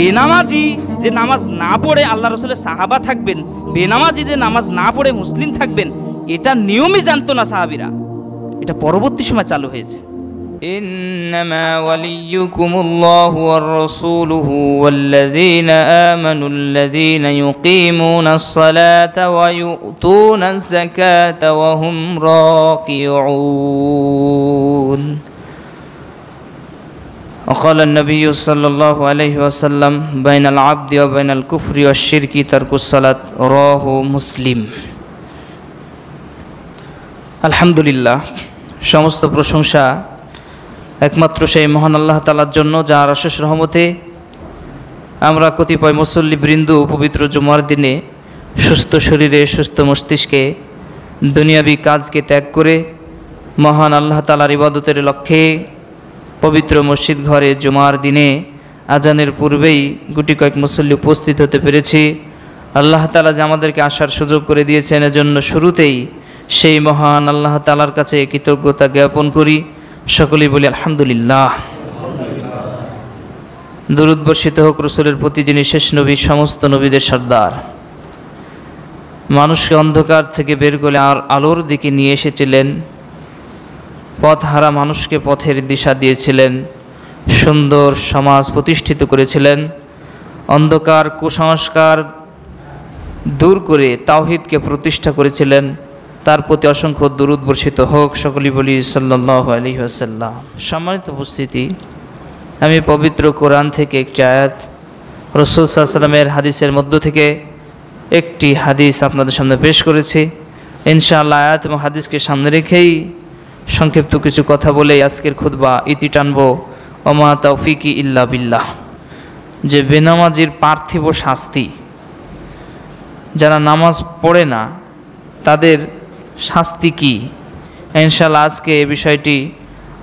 বেনামাজি যে নামাজ না পড়ে আল্লাহ রসলে সাহাবা থাকবেন বেনামাজি যে নামাজ না পড়ে মুসলিম থাকবেন এটা নিয়মই জানতো না সাহাবিরা এটা পরবর্তী সময় চালু হয়েছে إنما وليكم الله ورسوله والذين آمنوا الذين يقيمون الصلاة ويؤتون الزكاة وهم راكعون وقال النبي صلى الله عليه وسلم بين العبد وبين الكفر والشرك ترك الصلاة رواه مسلم الحمد لله সমস্ত প্রশংসা একমাত্র সেই মহান আল্লাহ তালার জন্য যার অশেষ রহমতে আমরা কতিপয় মুসল্লি মুসল্লিবৃন্দ পবিত্র জুমার দিনে সুস্থ শরীরে সুস্থ মস্তিষ্কে দুনিয়াবি কাজকে ত্যাগ করে মহান আল্লাহ তালার ইবাদতের লক্ষ্যে পবিত্র মসজিদ ঘরে জুমার দিনে আজানের পূর্বেই গুটি কয়েক মুসল্লি উপস্থিত হতে পেরেছি আল্লাহ তালা যে আমাদেরকে আসার সুযোগ করে দিয়েছেন এজন্য শুরুতেই সেই মহান আল্লাহ তালার কাছে কৃতজ্ঞতা জ্ঞাপন করি সকলেই বলি আলহামদুলিল্লাহ দুরুদ্বর্ষিত হোক রসুলের প্রতি যিনি শেষ নবী সমস্ত নবীদের সর্দার মানুষকে অন্ধকার থেকে বের করে আর আলোর দিকে নিয়ে এসেছিলেন পথহারা মানুষকে পথের দিশা দিয়েছিলেন সুন্দর সমাজ প্রতিষ্ঠিত করেছিলেন অন্ধকার কুসংস্কার দূর করে তাওহিদকে প্রতিষ্ঠা করেছিলেন তার প্রতি অসংখ্য দুরুদ বর্ষিত হোক সকলি বলি সাল্লাহ সম্মানিত উপস্থিতি আমি পবিত্র কোরআন থেকে একটি আয়াত রসুলামের হাদিসের মধ্য থেকে একটি হাদিস আপনাদের সামনে পেশ করেছি ইনশাআল্লাহ আয়াত এবং হাদিসকে সামনে রেখেই সংক্ষিপ্ত কিছু কথা বলে আজকের খুতবা ইতি টানব অমা তৌফিকি ইল্লা বিল্লাহ যে বেনামাজির পার্থিব শাস্তি যারা নামাজ পড়ে না তাদের শাস্তি কি ইনশাল্লাহ আজকে এ বিষয়টি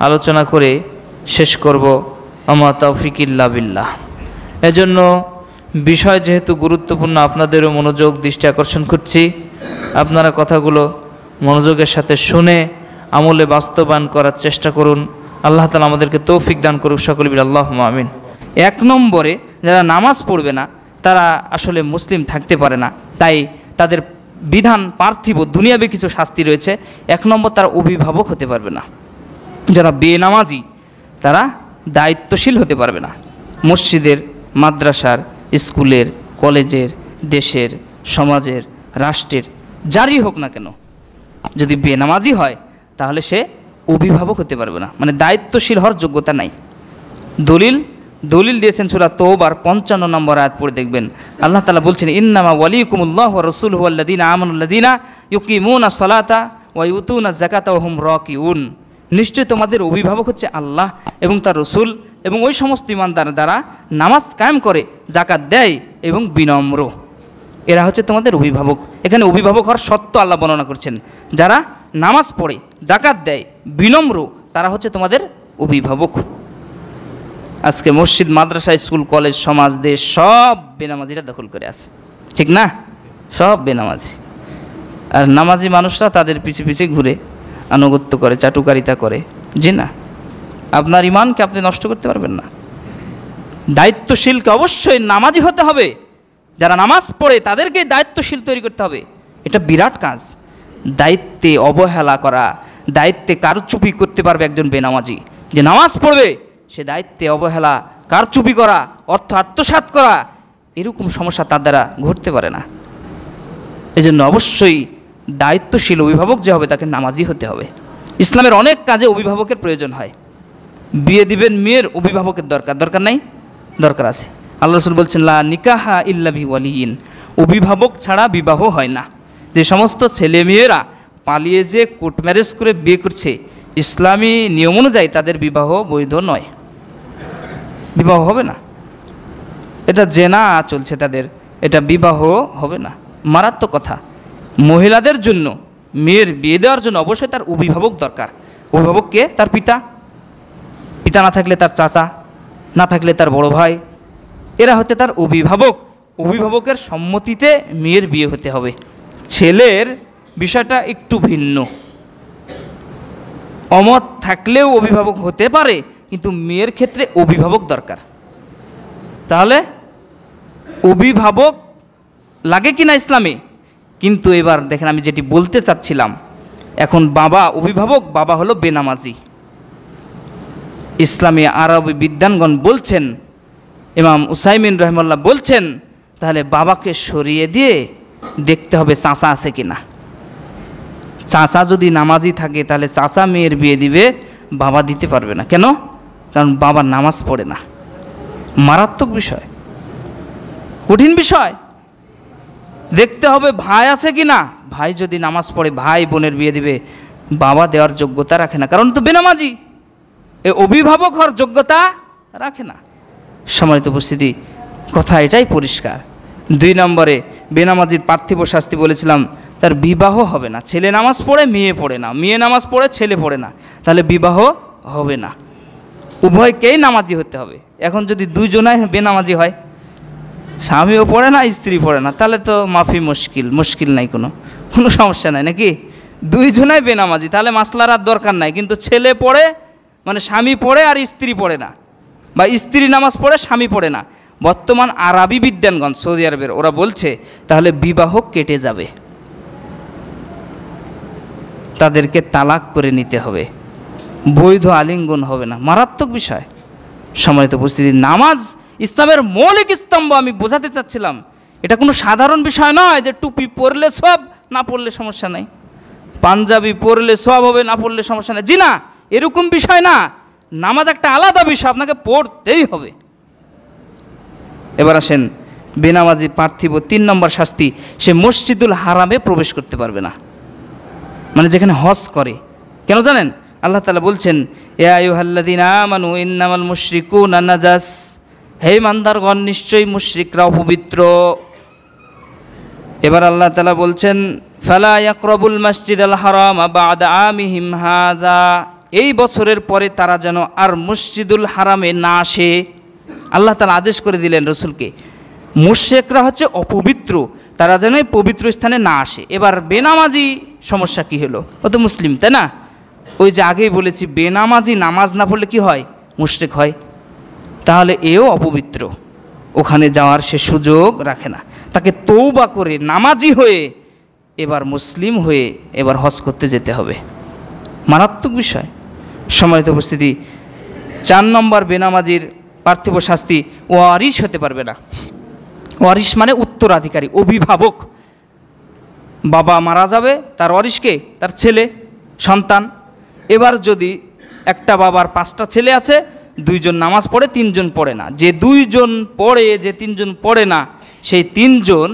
আলোচনা করে শেষ করব আমা তৌফিক ইল্লা বিল্লাহ এজন্য বিষয় যেহেতু গুরুত্বপূর্ণ আপনাদেরও মনোযোগ দৃষ্টি আকর্ষণ করছি আপনারা কথাগুলো মনোযোগের সাথে শুনে আমলে বাস্তবায়ন করার চেষ্টা করুন আল্লাহ তালা আমাদেরকে তৌফিক দান করুক সকল বিল আল্লাহ মামিন এক নম্বরে যারা নামাজ পড়বে না তারা আসলে মুসলিম থাকতে পারে না তাই তাদের বিধান পার্থিব দুনিয়াবে কিছু শাস্তি রয়েছে এক নম্বর তারা অভিভাবক হতে পারবে না যারা বেনামাজি তারা দায়িত্বশীল হতে পারবে না মসজিদের মাদ্রাসার স্কুলের কলেজের দেশের সমাজের রাষ্ট্রের যারই হোক না কেন যদি বেনামাজি হয় তাহলে সে অভিভাবক হতে পারবে না মানে দায়িত্বশীল হওয়ার যোগ্যতা নাই দলিল দলিল দিয়েছেন সুরা তোবার পঞ্চান্ন নম্বর আয়াত পড়ে দেখবেন আল্লাহ তালা বলছেন ইন্নামা কুমুল্লাহ রসুল হুয়াল্লাদিনা মুন আ সলাতা ওয়াই উতু না জাকাতা ওহম কি উন নিশ্চয় তোমাদের অভিভাবক হচ্ছে আল্লাহ এবং তার রসুল এবং ওই সমস্ত ইমানদার যারা নামাজ কায়েম করে জাকাত দেয় এবং বিনম্র এরা হচ্ছে তোমাদের অভিভাবক এখানে অভিভাবক হওয়ার সত্য আল্লাহ বর্ণনা করছেন যারা নামাজ পড়ে জাকাত দেয় বিনম্র তারা হচ্ছে তোমাদের অভিভাবক আজকে মসজিদ মাদ্রাসা স্কুল কলেজ সমাজ দেশ সব বেনামাজিরা দখল করে আছে ঠিক না সব বেনামাজি আর নামাজি মানুষরা তাদের পিছে পিছে ঘুরে আনুগত্য করে চাটুকারিতা করে জি না আপনার ইমানকে আপনি নষ্ট করতে পারবেন না দায়িত্বশীলকে অবশ্যই নামাজি হতে হবে যারা নামাজ পড়ে তাদেরকে দায়িত্বশীল তৈরি করতে হবে এটা বিরাট কাজ দায়িত্বে অবহেলা করা দায়িত্বে চুপি করতে পারবে একজন বেনামাজি যে নামাজ পড়বে সে দায়িত্বে অবহেলা চুপি করা অর্থ আত্মসাত করা এরকম সমস্যা তার দ্বারা ঘটতে পারে না এজন্য অবশ্যই দায়িত্বশীল অভিভাবক যে হবে তাকে নামাজি হতে হবে ইসলামের অনেক কাজে অভিভাবকের প্রয়োজন হয় বিয়ে দিবেন মেয়ের অভিভাবকের দরকার দরকার নাই দরকার আছে আল্লাহ রসুল বলছেন লা নিকাহা ইল্লা বি অভিভাবক ছাড়া বিবাহ হয় না যে সমস্ত ছেলে মেয়েরা পালিয়ে যে কোর্ট ম্যারেজ করে বিয়ে করছে ইসলামী নিয়ম অনুযায়ী তাদের বিবাহ বৈধ নয় বিবাহ হবে না এটা জেনা চলছে তাদের এটা বিবাহ হবে না মারাত্মক কথা মহিলাদের জন্য মেয়ের বিয়ে দেওয়ার জন্য অবশ্যই তার অভিভাবক দরকার অভিভাবক কে তার পিতা পিতা না থাকলে তার চাচা না থাকলে তার বড় ভাই এরা হচ্ছে তার অভিভাবক অভিভাবকের সম্মতিতে মেয়ের বিয়ে হতে হবে ছেলের বিষয়টা একটু ভিন্ন অমত থাকলেও অভিভাবক হতে পারে কিন্তু মেয়ের ক্ষেত্রে অভিভাবক দরকার তাহলে অভিভাবক লাগে কি না ইসলামে কিন্তু এবার দেখেন আমি যেটি বলতে চাচ্ছিলাম এখন বাবা অভিভাবক বাবা হলো বেনামাজি ইসলামী আরব বিদ্যানগণ বলছেন ইমাম উসাইমিন রহমাল্লাহ বলছেন তাহলে বাবাকে সরিয়ে দিয়ে দেখতে হবে চাঁচা আছে কিনা চাচা যদি নামাজি থাকে তাহলে চাচা মেয়ের বিয়ে দিবে বাবা দিতে পারবে না কেন কারণ বাবা নামাজ পড়ে না মারাত্মক বিষয় কঠিন বিষয় দেখতে হবে ভাই আছে কি না ভাই যদি নামাজ পড়ে ভাই বোনের বিয়ে দিবে বাবা দেওয়ার যোগ্যতা রাখে না কারণ তো বেনামাজি এ অভিভাবক হওয়ার যোগ্যতা রাখে না সম্মানিত উপস্থিতি কথা এটাই পরিষ্কার দুই নম্বরে বেনামাজির পার্থিব শাস্তি বলেছিলাম তার বিবাহ হবে না ছেলে নামাজ পড়ে মেয়ে পড়ে না মেয়ে নামাজ পড়ে ছেলে পড়ে না তাহলে বিবাহ হবে না উভয়কেই নামাজি হতে হবে এখন যদি দুজনাই বেনামাজি হয় স্বামীও পড়ে না স্ত্রী পড়ে না তাহলে তো মাফি মুশকিল মুশকিল নাই কোনো কোনো সমস্যা নাই নাকি দুইজনাই বেনামাজি তাহলে মাসলার আর দরকার নাই কিন্তু ছেলে পড়ে মানে স্বামী পড়ে আর স্ত্রী পড়ে না বা স্ত্রী নামাজ পড়ে স্বামী পড়ে না বর্তমান আরবি বিদ্যানগঞ্জ সৌদি আরবের ওরা বলছে তাহলে বিবাহ কেটে যাবে তাদেরকে তালাক করে নিতে হবে বৈধ আলিঙ্গন হবে না মারাত্মক বিষয় সম্মানিত উপস্থিতি নামাজ ইসলামের মৌলিক স্তম্ভ আমি বোঝাতে চাচ্ছিলাম এটা কোনো সাধারণ বিষয় নয় যে টুপি পরলে সব না পড়লে সমস্যা নাই পাঞ্জাবি পরলে সব হবে না পড়লে সমস্যা নাই জি না এরকম বিষয় না নামাজ একটা আলাদা বিষয় আপনাকে পড়তেই হবে এবার আসেন বেনামাজি পার্থিব তিন নম্বর শাস্তি সে মসজিদুল হারামে প্রবেশ করতে পারবে না মানে যেখানে হজ করে কেন জানেন আল্লাহ তালা বলছেন এ এআইহাল্লাদিন আমানু ইন্নামাল মুশরিকু নানাজাস হে মান্দারগণ নিশ্চয়ই মুশ্রিকরা অপবিত্র এবার আল্লাহ তালা বলছেন ফালা ইয়াকরবুল মসজিদ আল হারাম আবাদ হিম হাজা এই বছরের পরে তারা যেন আর মসজিদুল হারামে না আসে আল্লাহ তালা আদেশ করে দিলেন রসুলকে মুর্শেকরা হচ্ছে অপবিত্র তারা যেন পবিত্র স্থানে না আসে এবার বেনামাজি সমস্যা কি হলো ও তো মুসলিম তাই না ওই যে আগেই বলেছি বেনামাজি নামাজ না পড়লে কি হয় মুশরেক হয় তাহলে এও অপবিত্র ওখানে যাওয়ার সে সুযোগ রাখে না তাকে তৌবা করে নামাজি হয়ে এবার মুসলিম হয়ে এবার হজ করতে যেতে হবে মারাত্মক বিষয় সময়ত উপস্থিতি চার নম্বর বেনামাজির পার্থিব শাস্তি ওয়ারিশ হতে পারবে না ওয়ারিস মানে উত্তরাধিকারী অভিভাবক বাবা মারা যাবে তার ওয়ারিসকে তার ছেলে সন্তান এবার যদি একটা বাবার পাঁচটা ছেলে আছে দুইজন নামাজ পড়ে তিনজন পড়ে না যে দুইজন পড়ে যে তিনজন পড়ে না সেই তিনজন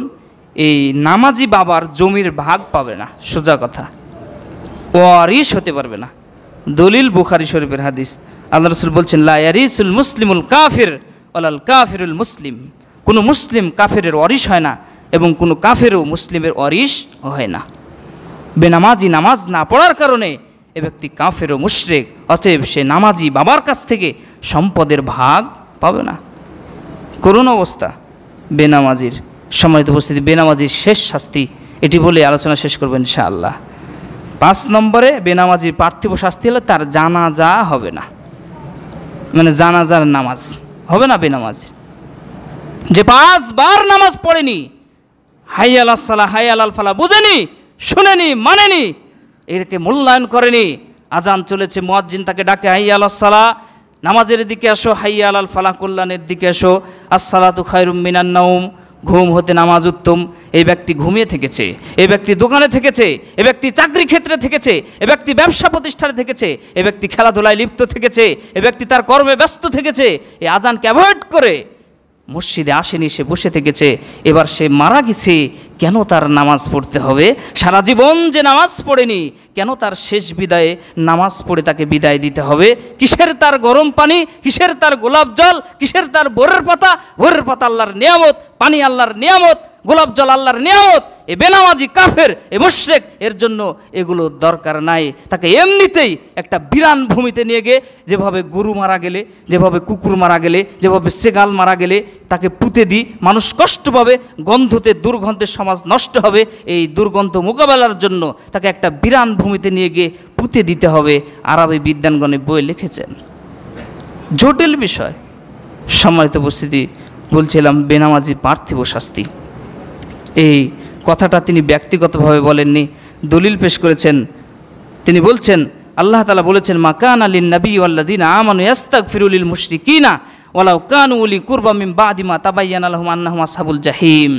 এই নামাজি বাবার জমির ভাগ পাবে না সোজা কথা ওয়ারিস হতে পারবে না দলিল বুখারি শরীফের হাদিস আল্লাহ রসুল বলছেন লায়ারিসুল মুসলিমুল কাফির ওলাল কাফিরুল মুসলিম কোনো মুসলিম কাফেরের অরিস হয় না এবং কোনো কাফেরও মুসলিমের অরিস হয় না বেনামাজি নামাজ না পড়ার কারণে এ ব্যক্তি কাফেরও মুশরেক মুশ্রেক অতএব সে নামাজি বাবার কাছ থেকে সম্পদের ভাগ পাবে না করুণ অবস্থা বেনামাজির সম্মানিত উপস্থিতি বেনামাজির শেষ শাস্তি এটি বলে আলোচনা শেষ করবেন ইনশাআল্লাহ পাঁচ নম্বরে বেনামাজির পার্থিব শাস্তি হলে তার জানাজা হবে না মানে জানাজার নামাজ হবে না বেনামাজির যে পাঁচবার নামাজ পড়েনি হাই আল্লাহ সাল্লাহ হাই আল্লাহ ফালা বুঝেনি শুনেনি মানেনি এরকে মূল্যায়ন করেনি আজান চলেছে মোয়াজ্জিন তাকে ডাকে হাই আল্লাহ সালাহ নামাজের দিকে আসো হাই আলাল ফালাহ কল্যাণের দিকে আসো আসসালাতু খায়রুম মিনান নাউম ঘুম হতে নামাজ উত্তম এই ব্যক্তি ঘুমিয়ে থেকেছে এ ব্যক্তি দোকানে থেকেছে এ ব্যক্তি চাকরি ক্ষেত্রে থেকেছে এ ব্যক্তি ব্যবসা প্রতিষ্ঠানে থেকেছে এ ব্যক্তি খেলাধুলায় লিপ্ত থেকেছে এ ব্যক্তি তার কর্মে ব্যস্ত থেকেছে এই আজানকে অ্যাভয়েড করে মসজিদে আসেনি সে বসে থেকেছে এবার সে মারা গেছে কেন তার নামাজ পড়তে হবে সারা জীবন যে নামাজ পড়েনি কেন তার শেষ বিদায়ে নামাজ পড়ে তাকে বিদায় দিতে হবে কিসের তার গরম পানি কিসের তার গোলাপ জল কিসের তার বোরের পাতা বোরের পাতা আল্লাহর নিয়ামত পানি আল্লাহর নিয়ামত গোলাপ জল আল্লাহর নিয়ামত এ বেনামাজি কাফের এ মুশ্রেক এর জন্য এগুলো দরকার নাই তাকে এমনিতেই একটা বিরান ভূমিতে নিয়ে গিয়ে যেভাবে গরু মারা গেলে যেভাবে কুকুর মারা গেলে যেভাবে সেগাল মারা গেলে তাকে পুঁতে দিই মানুষ কষ্ট পাবে গন্ধতে দুর্গন্ধের সমাজ নষ্ট হবে এই দুর্গন্ধ মোকাবেলার জন্য তাকে একটা বিরান ভূমিতে নিয়ে গিয়ে পুঁতে দিতে হবে আরবি বিদ্যানগণে বই লিখেছেন জটিল বিষয় সম্মানিত উপস্থিতি বলছিলাম বেনামাজি পার্থিব শাস্তি এই কথাটা তিনি ব্যক্তিগতভাবে বলেননি দলিল পেশ করেছেন তিনি বলছেন আল্লাহ তালা বলেছেন মা কান আলী নবী আল্লাদিন আমানু ইয়াস্তাক ফিরুলিল মুশরিকিনা ওয়ালাউ কানু উলি কুরবা মিম বাদিমা তাবাইয়ান আলহম আন্নাহমা সাবুল জাহিম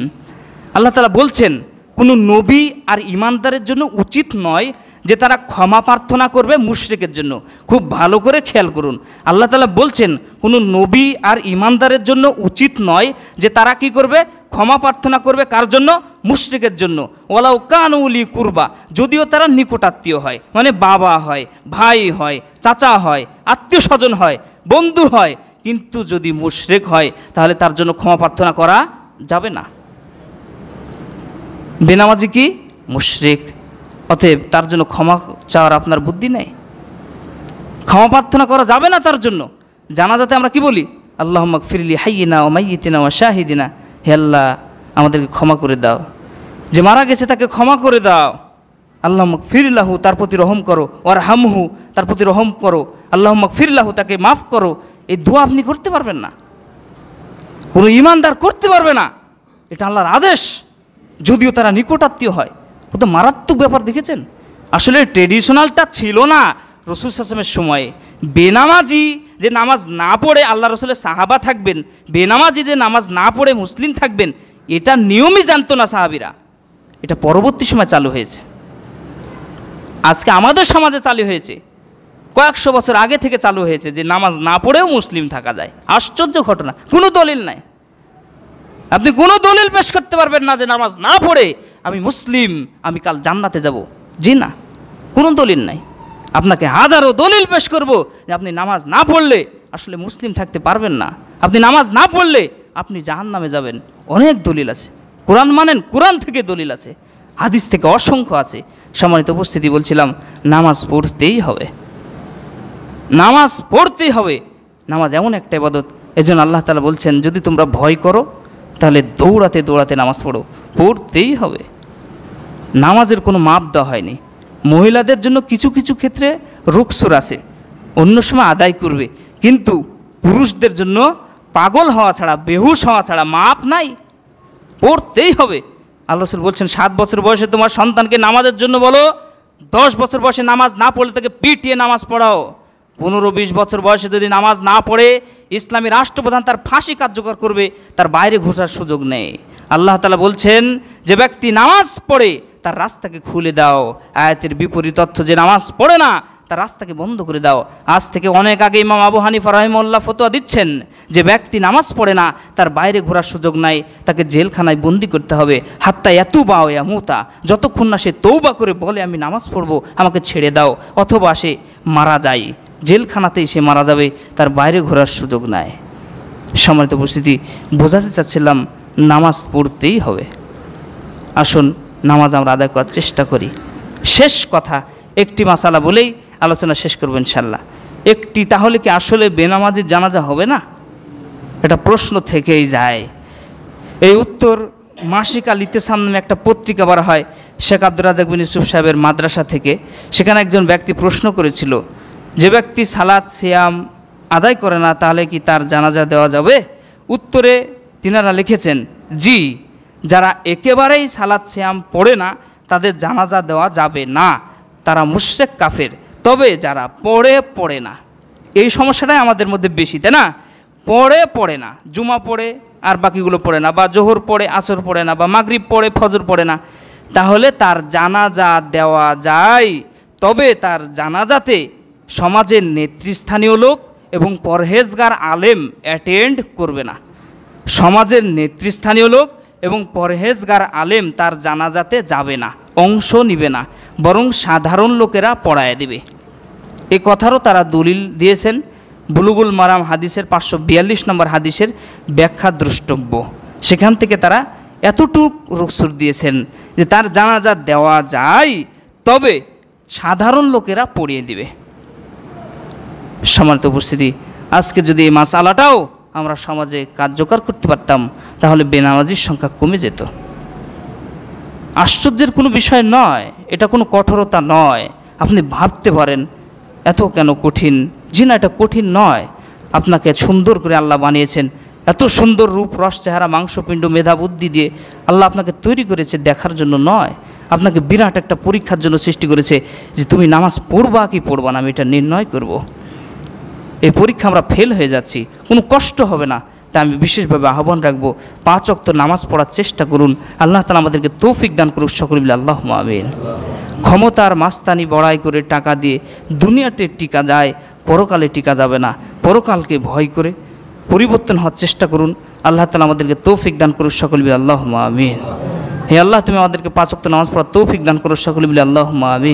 আল্লাহ তালা বলছেন কোনো নবী আর ইমানদারের জন্য উচিত নয় যে তারা ক্ষমা প্রার্থনা করবে মুশরিকের জন্য খুব ভালো করে খেয়াল করুন আল্লাহ তালা বলছেন কোনো নবী আর ইমানদারের জন্য উচিত নয় যে তারা কি করবে ক্ষমা প্রার্থনা করবে কার জন্য মুশরিকের জন্য ওলাউ কানউলি কুরবা যদিও তারা নিকটাত্মীয় হয় মানে বাবা হয় ভাই হয় চাচা হয় আত্মীয় স্বজন হয় বন্ধু হয় কিন্তু যদি মুশরেক হয় তাহলে তার জন্য ক্ষমা প্রার্থনা করা যাবে না বেনামাজি কি মুশরিক অতএব তার জন্য ক্ষমা চাওয়ার আপনার বুদ্ধি নেই ক্ষমা প্রার্থনা করা যাবে না তার জন্য জানাজাতে আমরা কি বলি আল্লাহ ফিরলি না ও মাইয়িনা ও শাহিদিনা হে আল্লাহ আমাদেরকে ক্ষমা করে দাও যে মারা গেছে তাকে ক্ষমা করে দাও আল্লাহ ফিরলাহু তার প্রতি রহম করো ওর হামহু তার প্রতি রহম করো আল্লাহ ফিরলাহু তাকে মাফ করো এই দোয়া আপনি করতে পারবেন না কোনো ইমানদার করতে পারবে না এটা আল্লাহর আদেশ যদিও তারা নিকটাত্মীয় হয় ও তো মারাত্মক ব্যাপার দেখেছেন আসলে ট্রেডিশনালটা ছিল না রসুল সাসমের সময়ে বেনামাজি যে নামাজ না পড়ে আল্লাহ রসুলের সাহাবা থাকবেন বেনামাজি যে নামাজ না পড়ে মুসলিম থাকবেন এটা নিয়মই জানতো না সাহাবিরা এটা পরবর্তী সময় চালু হয়েছে আজকে আমাদের সমাজে চালু হয়েছে কয়েকশো বছর আগে থেকে চালু হয়েছে যে নামাজ না পড়েও মুসলিম থাকা যায় আশ্চর্য ঘটনা কোনো দলিল নাই আপনি কোনো দলিল পেশ করতে পারবেন না যে নামাজ না পড়ে আমি মুসলিম আমি কাল জান্নাতে যাব জি না কোনো দলিল নাই আপনাকে হাজারো দলিল পেশ করব যে আপনি নামাজ না পড়লে আসলে মুসলিম থাকতে পারবেন না আপনি নামাজ না পড়লে আপনি জাহান নামে যাবেন অনেক দলিল আছে কোরআন মানেন কোরআন থেকে দলিল আছে হাদিস থেকে অসংখ্য আছে সম্মানিত উপস্থিতি বলছিলাম নামাজ পড়তেই হবে নামাজ পড়তেই হবে নামাজ এমন একটা ইবাদত এজন্য আল্লাহ তালা বলছেন যদি তোমরা ভয় করো তাহলে দৌড়াতে দৌড়াতে নামাজ পড়ো পড়তেই হবে নামাজের কোনো মাপ দেওয়া হয়নি মহিলাদের জন্য কিছু কিছু ক্ষেত্রে রুকসুর আছে অন্য সময় আদায় করবে কিন্তু পুরুষদের জন্য পাগল হওয়া ছাড়া বেহুশ হওয়া ছাড়া মাপ নাই পড়তেই হবে আল্লাহ বলছেন সাত বছর বয়সে তোমার সন্তানকে নামাজের জন্য বলো দশ বছর বয়সে নামাজ না পড়লে তাকে পিটিয়ে নামাজ পড়াও পনেরো বিশ বছর বয়সে যদি নামাজ না পড়ে ইসলামী রাষ্ট্রপ্রধান তার ফাঁসি কার্যকর করবে তার বাইরে ঘোষার সুযোগ নেই আল্লাহ তালা বলছেন যে ব্যক্তি নামাজ পড়ে তার রাস্তাকে খুলে দাও আয়াতের বিপরীত তথ্য যে নামাজ পড়ে না তার রাস্তাকে বন্ধ করে দাও আজ থেকে অনেক আগে ইমাম আবু হানিফা রহিমুল্লাহ ফতোয়া দিচ্ছেন যে ব্যক্তি নামাজ পড়ে না তার বাইরে ঘোরার সুযোগ নাই তাকে জেলখানায় বন্দি করতে হবে হাত্তা এত বাও মুতা যতক্ষণ না সে তৌবা করে বলে আমি নামাজ পড়বো আমাকে ছেড়ে দাও অথবা সে মারা যায় জেলখানাতেই সে মারা যাবে তার বাইরে ঘোরার সুযোগ নাই সম্মানিত উপস্থিতি বোঝাতে চাচ্ছিলাম নামাজ পড়তেই হবে আসুন নামাজ আমরা আদায় করার চেষ্টা করি শেষ কথা একটি মাসালা বলেই আলোচনা শেষ করবো ইনশাল্লাহ একটি তাহলে কি আসলে বেনামাজি জানাজা হবে না এটা প্রশ্ন থেকেই যায় এই উত্তর মাসিক আল ইতেসাম নামে একটা পত্রিকা বলা হয় শেখ আব্দুল রাজাক বিন ইউসুফ সাহেবের মাদ্রাসা থেকে সেখানে একজন ব্যক্তি প্রশ্ন করেছিল যে ব্যক্তি সালাদ সিয়াম আদায় করে না তাহলে কি তার জানাজা দেওয়া যাবে উত্তরে তিনারা লিখেছেন জি যারা একেবারেই সালাদ সিয়াম পড়ে না তাদের জানাজা দেওয়া যাবে না তারা মুশ্রেক কাফের তবে যারা পড়ে পড়ে না এই সমস্যাটাই আমাদের মধ্যে বেশি তাই না পড়ে পড়ে না জুমা পড়ে আর বাকিগুলো পড়ে না বা জোহর পড়ে আসর পড়ে না বা মাগরীব পড়ে ফজর পড়ে না তাহলে তার জানাজা দেওয়া যায় তবে তার জানাজাতে সমাজের নেতৃস্থানীয় লোক এবং পরহেজগার আলেম অ্যাটেন্ড করবে না সমাজের নেতৃস্থানীয় লোক এবং পরহেজগার আলেম তার জানাজাতে যাবে না অংশ নিবে না বরং সাধারণ লোকেরা পড়ায় দেবে এ কথারও তারা দলিল দিয়েছেন বুলুগুল মারাম হাদিসের পাঁচশো বিয়াল্লিশ নম্বর হাদিসের ব্যাখ্যা দ্রষ্টব্য সেখান থেকে তারা এতটুক রসুর দিয়েছেন যে তার জানাজা দেওয়া যায় তবে সাধারণ লোকেরা পড়িয়ে দিবে সমানত উপস্থিতি আজকে যদি এই মাছ আলাটাও আমরা সমাজে কার্যকর করতে পারতাম তাহলে বেনামাজির সংখ্যা কমে যেত আশ্চর্যের কোনো বিষয় নয় এটা কোনো কঠোরতা নয় আপনি ভাবতে পারেন এত কেন কঠিন জিনা না এটা কঠিন নয় আপনাকে সুন্দর করে আল্লাহ বানিয়েছেন এত সুন্দর রূপ রস চেহারা মাংসপিণ্ড মেধা বুদ্ধি দিয়ে আল্লাহ আপনাকে তৈরি করেছে দেখার জন্য নয় আপনাকে বিরাট একটা পরীক্ষার জন্য সৃষ্টি করেছে যে তুমি নামাজ পড়বা কি পড়বা না আমি এটা নির্ণয় করবো এই পরীক্ষা আমরা ফেল হয়ে যাচ্ছি কোনো কষ্ট হবে না তাই আমি বিশেষভাবে আহ্বান রাখবো পাঁচ অক্ত নামাজ পড়ার চেষ্টা করুন আল্লাহ তালা আমাদেরকে তৌফিক দান করুক সকলবিল আল্লাহ মামিন ক্ষমতার মাস্তানি বড়াই করে টাকা দিয়ে দুনিয়াতে টিকা যায় পরকালে টিকা যাবে না পরকালকে ভয় করে পরিবর্তন হওয়ার চেষ্টা করুন আল্লাহ তালা আমাদেরকে তৌফিক দান করুক সকলবিল আল্লাহ মামিন হে আল্লাহ তুমি আমাদেরকে পাঁচক্ত নামাজ পড়া তৌফিক দান করো সকলে বলে আল্লাহ আমি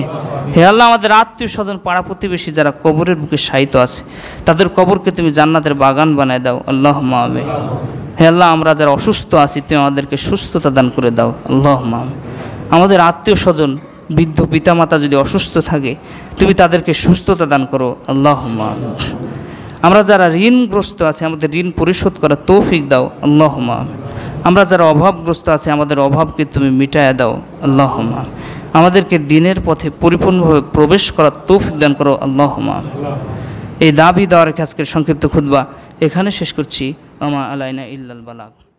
হে আল্লাহ আমাদের আত্মীয় স্বজন পাড়া প্রতিবেশী যারা কবরের বুকে সাহিত্য আছে তাদের কবরকে তুমি জান্নাতের বাগান বানায় দাও আল্লাহ আমি হে আল্লাহ আমরা যারা অসুস্থ আছি তুমি আমাদেরকে সুস্থতা দান করে দাও আল্লাহ আমি আমাদের আত্মীয় স্বজন বৃদ্ধ পিতামাতা যদি অসুস্থ থাকে তুমি তাদেরকে সুস্থতা দান করো আল্লাহ আমরা যারা ঋণগ্রস্ত আছে আমাদের ঋণ পরিশোধ করা তৌফিক দাও আল্লাহ আমি আমরা যারা অভাবগ্রস্ত আছি আমাদের অভাবকে তুমি মিটায় দাও আল্লাহমা আমাদেরকে দিনের পথে পরিপূর্ণভাবে প্রবেশ করার তৌফিক দান করো আল্লাহমা এই দাবি দেওয়ার আজকের সংক্ষিপ্ত খুদ্া এখানে শেষ করছি আমা আলাইনা ইল্লাল বালাক